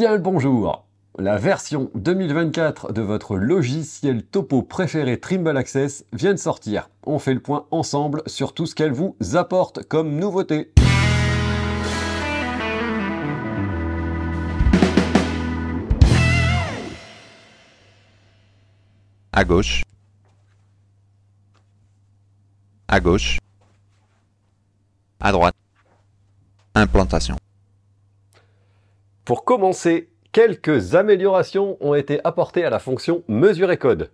bien le bonjour La version 2024 de votre logiciel topo préféré Trimble Access vient de sortir. On fait le point ensemble sur tout ce qu'elle vous apporte comme nouveauté. À gauche. À gauche. À droite. Implantation. Pour commencer, quelques améliorations ont été apportées à la fonction Mesurer code.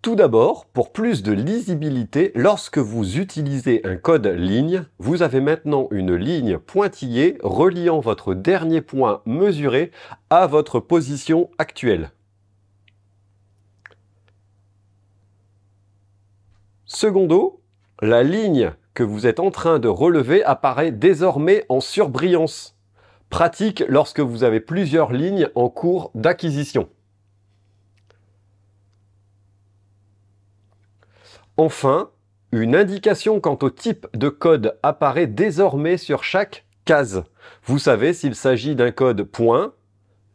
Tout d'abord, pour plus de lisibilité, lorsque vous utilisez un code ligne, vous avez maintenant une ligne pointillée reliant votre dernier point mesuré à votre position actuelle. Secondo, la ligne que vous êtes en train de relever apparaît désormais en surbrillance. Pratique lorsque vous avez plusieurs lignes en cours d'acquisition. Enfin, une indication quant au type de code apparaît désormais sur chaque case. Vous savez s'il s'agit d'un code point,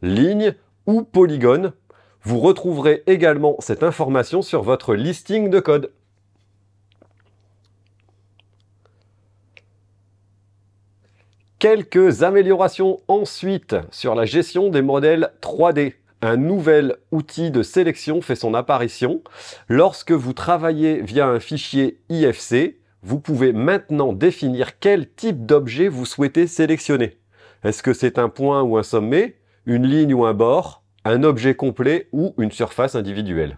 ligne ou polygone. Vous retrouverez également cette information sur votre listing de code. Quelques améliorations ensuite sur la gestion des modèles 3D. Un nouvel outil de sélection fait son apparition. Lorsque vous travaillez via un fichier IFC, vous pouvez maintenant définir quel type d'objet vous souhaitez sélectionner. Est-ce que c'est un point ou un sommet, une ligne ou un bord, un objet complet ou une surface individuelle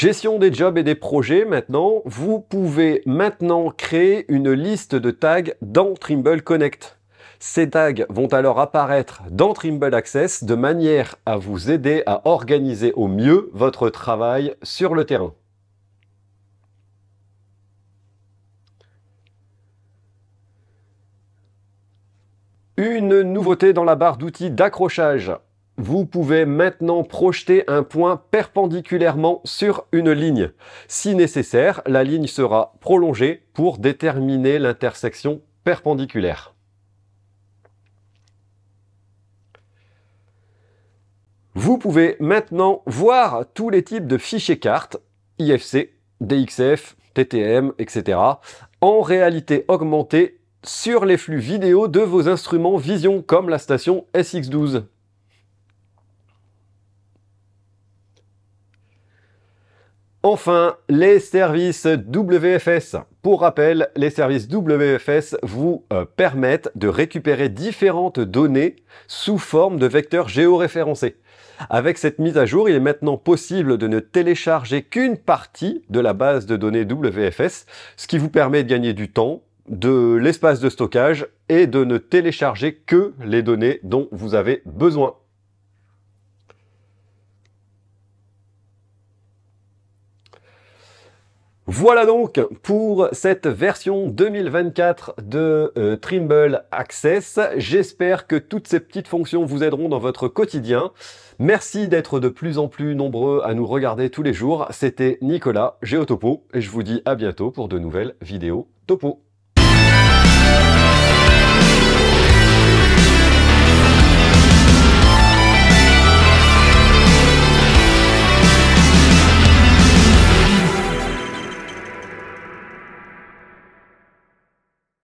Gestion des jobs et des projets maintenant, vous pouvez maintenant créer une liste de tags dans Trimble Connect. Ces tags vont alors apparaître dans Trimble Access de manière à vous aider à organiser au mieux votre travail sur le terrain. Une nouveauté dans la barre d'outils d'accrochage vous pouvez maintenant projeter un point perpendiculairement sur une ligne. Si nécessaire, la ligne sera prolongée pour déterminer l'intersection perpendiculaire. Vous pouvez maintenant voir tous les types de fichiers cartes, IFC, DXF, TTM, etc., en réalité augmentée sur les flux vidéo de vos instruments vision comme la station SX12. Enfin, les services WFS. Pour rappel, les services WFS vous euh, permettent de récupérer différentes données sous forme de vecteurs géoréférencés. Avec cette mise à jour, il est maintenant possible de ne télécharger qu'une partie de la base de données WFS, ce qui vous permet de gagner du temps, de l'espace de stockage et de ne télécharger que les données dont vous avez besoin. Voilà donc pour cette version 2024 de euh, Trimble Access. J'espère que toutes ces petites fonctions vous aideront dans votre quotidien. Merci d'être de plus en plus nombreux à nous regarder tous les jours. C'était Nicolas, Géotopo, et je vous dis à bientôt pour de nouvelles vidéos Topo.